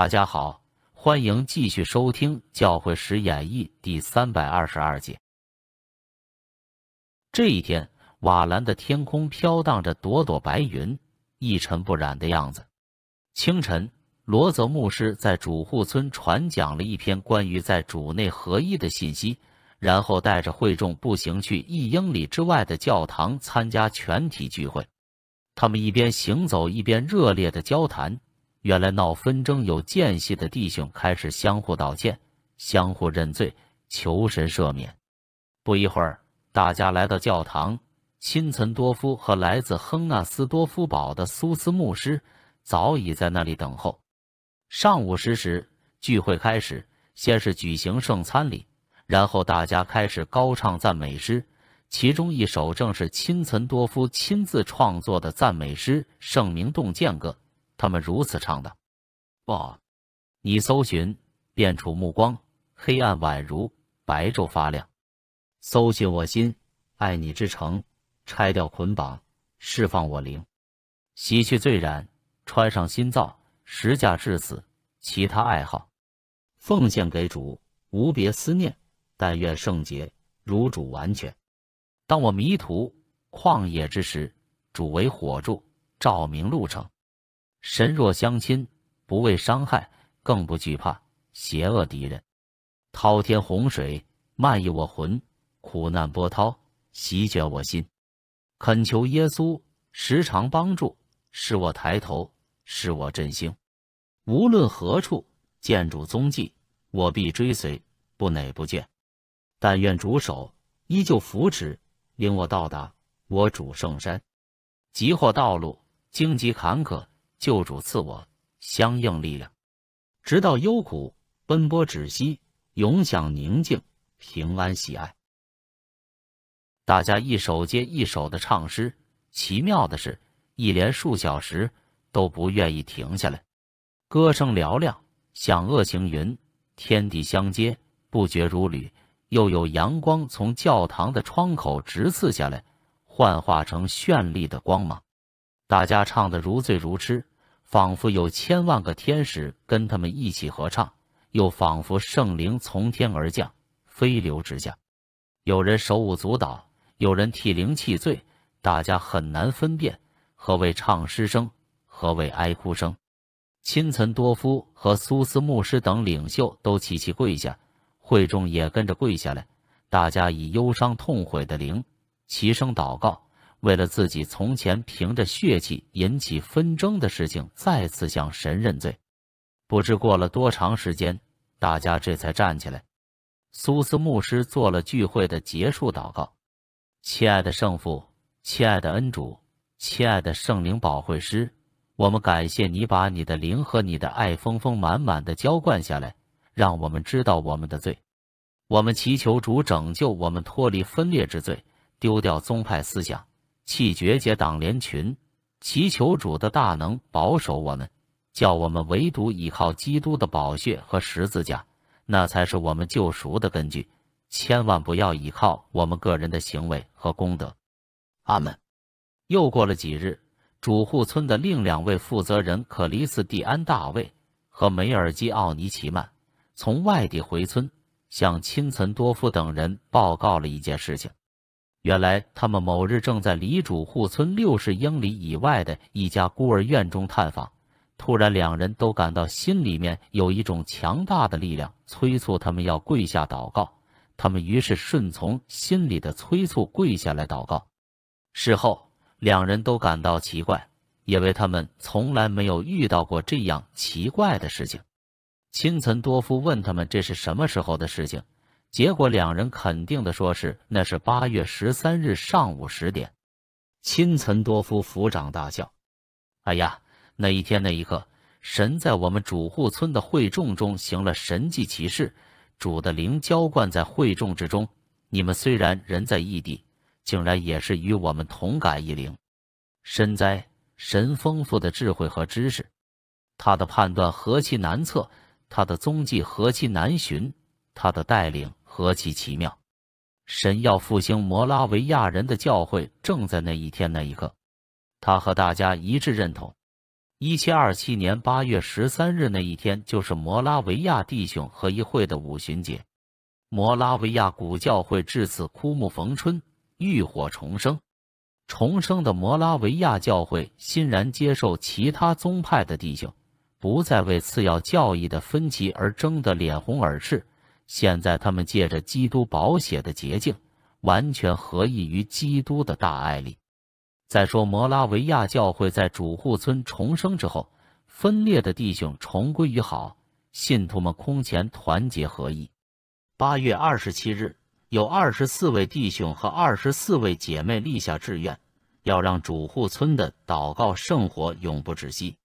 大家好，欢迎继续收听《教会史演义》第三百二十二节。这一天，瓦兰的天空飘荡着朵朵白云，一尘不染的样子。清晨，罗泽牧师在主户村传讲了一篇关于在主内合一的信息，然后带着会众步行去一英里之外的教堂参加全体聚会。他们一边行走，一边热烈的交谈。原来闹纷争有间隙的弟兄开始相互道歉、相互认罪、求神赦免。不一会儿，大家来到教堂，亲岑多夫和来自亨纳斯多夫堡的苏斯牧师早已在那里等候。上午十时，聚会开始，先是举行圣餐礼，然后大家开始高唱赞美诗，其中一首正是亲岑多夫亲自创作的赞美诗《圣名洞剑歌》。他们如此唱道：“不，你搜寻，便处目光，黑暗宛如白昼发亮。搜寻我心，爱你之城，拆掉捆绑，释放我灵，洗去罪染，穿上新造，实架至死。其他爱好，奉献给主，无别思念。但愿圣洁，如主完全。当我迷途旷野之时，主为火柱，照明路程。”神若相亲，不畏伤害，更不惧怕邪恶敌人。滔天洪水漫溢我魂，苦难波涛席卷我心。恳求耶稣时常帮助，使我抬头，使我振兴。无论何处，见主踪迹，我必追随，不馁不倦。但愿主手依旧扶持，领我到达我主圣山。急或道路荆棘坎坷。救主赐我相应力量，直到忧苦奔波止息，永享宁静平安喜爱。大家一首接一首的唱诗，奇妙的是，一连数小时都不愿意停下来。歌声嘹亮，响遏行云，天地相接，不绝如缕。又有阳光从教堂的窗口直刺下来，幻化成绚丽的光芒。大家唱得如醉如痴。仿佛有千万个天使跟他们一起合唱，又仿佛圣灵从天而降，飞流直下。有人手舞足蹈，有人涕零泣罪，大家很难分辨何为唱诗声，何为哀哭声。亲岑多夫和苏斯牧师等领袖都齐齐跪下，会众也跟着跪下来，大家以忧伤痛悔的灵齐声祷告。为了自己从前凭着血气引起纷争的事情，再次向神认罪。不知过了多长时间，大家这才站起来。苏斯牧师做了聚会的结束祷告：“亲爱的圣父，亲爱的恩主，亲爱的圣灵保惠师，我们感谢你把你的灵和你的爱丰丰满满的浇灌下来，让我们知道我们的罪。我们祈求主拯救我们，脱离分裂之罪，丢掉宗派思想。”弃绝结党联群，祈求主的大能保守我们，叫我们唯独依靠基督的宝血和十字架，那才是我们救赎的根据。千万不要依靠我们个人的行为和功德。阿门。又过了几日，主户村的另两位负责人克里斯蒂安·大卫和梅尔基奥尼奇曼从外地回村，向亲岑多夫等人报告了一件事情。原来，他们某日正在离主户村六十英里以外的一家孤儿院中探访，突然，两人都感到心里面有一种强大的力量催促他们要跪下祷告。他们于是顺从心里的催促跪下来祷告。事后，两人都感到奇怪，因为他们从来没有遇到过这样奇怪的事情。钦岑多夫问他们：“这是什么时候的事情？”结果，两人肯定的说：“是，那是八月十三日上午十点。”亲岑多夫抚掌大笑：“哎呀，那一天那一刻，神在我们主户村的会众中行了神迹奇事，主的灵浇灌在会众之中。你们虽然人在异地，竟然也是与我们同感异灵。深哉，神丰富的智慧和知识，他的判断何其难测，他的踪迹何其难寻，他的带领。”何其奇妙！神要复兴摩拉维亚人的教会，正在那一天那一刻。他和大家一致认同：1727年8月13日那一天，就是摩拉维亚弟兄合一会的五旬节。摩拉维亚古教会至此枯木逢春，浴火重生。重生的摩拉维亚教会欣然接受其他宗派的弟兄，不再为次要教义的分歧而争得脸红耳赤。现在他们借着基督保血的捷径，完全合意于基督的大爱里。再说，摩拉维亚教会在主户村重生之后，分裂的弟兄重归于好，信徒们空前团结合一。八月二十七日，有二十四位弟兄和二十四位姐妹立下志愿，要让主户村的祷告圣火永不止息。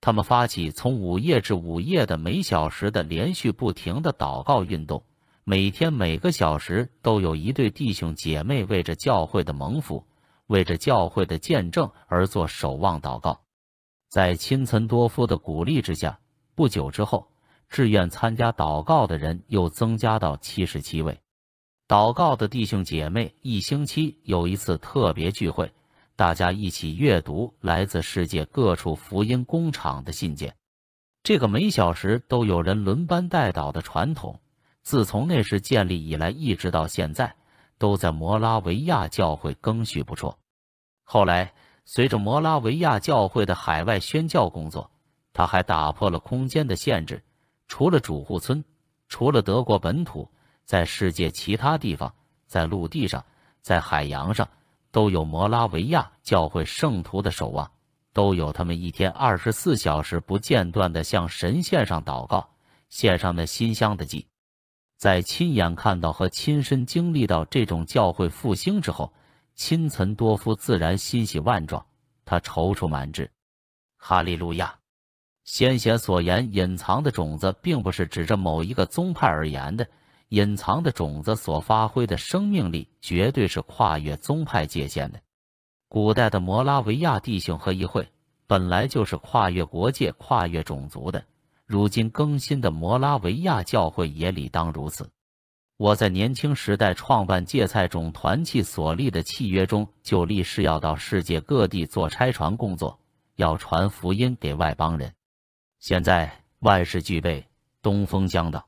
他们发起从午夜至午夜的每小时的连续不停的祷告运动，每天每个小时都有一对弟兄姐妹为着教会的蒙福，为着教会的见证而做守望祷告。在亲岑多夫的鼓励之下，不久之后，志愿参加祷告的人又增加到七十七位。祷告的弟兄姐妹一星期有一次特别聚会。大家一起阅读来自世界各处福音工厂的信件。这个每小时都有人轮班带导的传统，自从那时建立以来，一直到现在，都在摩拉维亚教会更续不辍。后来，随着摩拉维亚教会的海外宣教工作，他还打破了空间的限制，除了主户村，除了德国本土，在世界其他地方，在陆地上，在海洋上。都有摩拉维亚教会圣徒的守望，都有他们一天二十四小时不间断地向神献上祷告、献上那馨香的祭。在亲眼看到和亲身经历到这种教会复兴之后，亲岑多夫自然欣喜万状，他踌躇满志。哈利路亚！先贤所言隐藏的种子，并不是指着某一个宗派而言的。隐藏的种子所发挥的生命力，绝对是跨越宗派界限的。古代的摩拉维亚弟兄和议会本来就是跨越国界、跨越种族的，如今更新的摩拉维亚教会也理当如此。我在年轻时代创办芥菜种团契所立的契约中，就立誓要到世界各地做拆船工作，要传福音给外邦人。现在万事俱备，东风将到。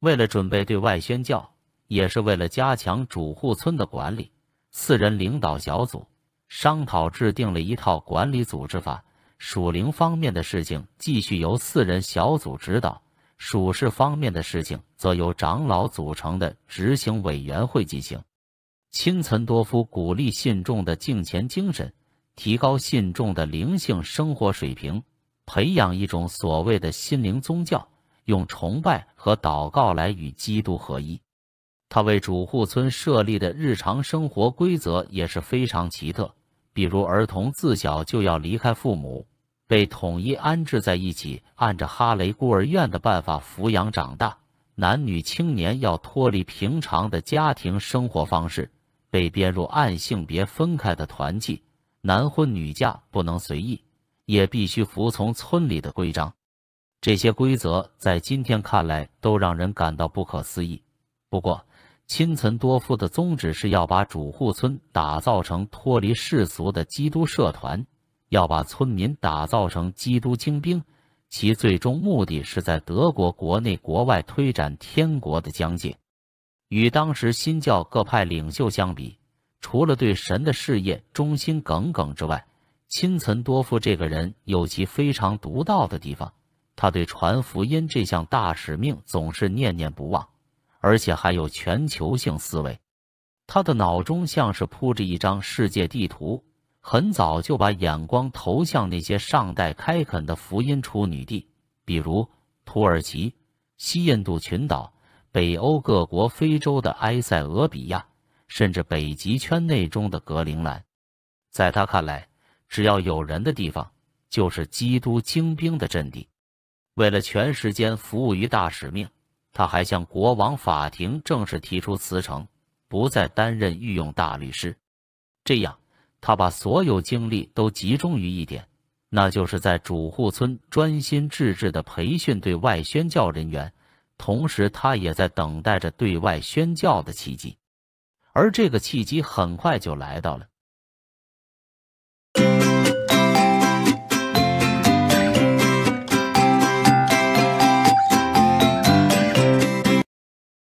为了准备对外宣教，也是为了加强主户村的管理，四人领导小组商讨制定了一套管理组织法。属灵方面的事情继续由四人小组指导，属事方面的事情则由长老组成的执行委员会进行。钦岑多夫鼓励信众的敬虔精神，提高信众的灵性生活水平，培养一种所谓的心灵宗教。用崇拜和祷告来与基督合一。他为主户村设立的日常生活规则也是非常奇特，比如儿童自小就要离开父母，被统一安置在一起，按着哈雷孤儿院的办法抚养长大；男女青年要脱离平常的家庭生活方式，被编入按性别分开的团契，男婚女嫁不能随意，也必须服从村里的规章。这些规则在今天看来都让人感到不可思议。不过，亲岑多夫的宗旨是要把主户村打造成脱离世俗的基督社团，要把村民打造成基督精兵，其最终目的是在德国国内国外推展天国的疆界。与当时新教各派领袖相比，除了对神的事业忠心耿耿之外，亲岑多夫这个人有其非常独到的地方。他对传福音这项大使命总是念念不忘，而且还有全球性思维。他的脑中像是铺着一张世界地图，很早就把眼光投向那些尚待开垦的福音处女地，比如土耳其、西印度群岛、北欧各国、非洲的埃塞俄比亚，甚至北极圈内中的格陵兰。在他看来，只要有人的地方，就是基督精兵的阵地。为了全时间服务于大使命，他还向国王法庭正式提出辞呈，不再担任御用大律师。这样，他把所有精力都集中于一点，那就是在主户村专心致志地培训对外宣教人员。同时，他也在等待着对外宣教的契机，而这个契机很快就来到了。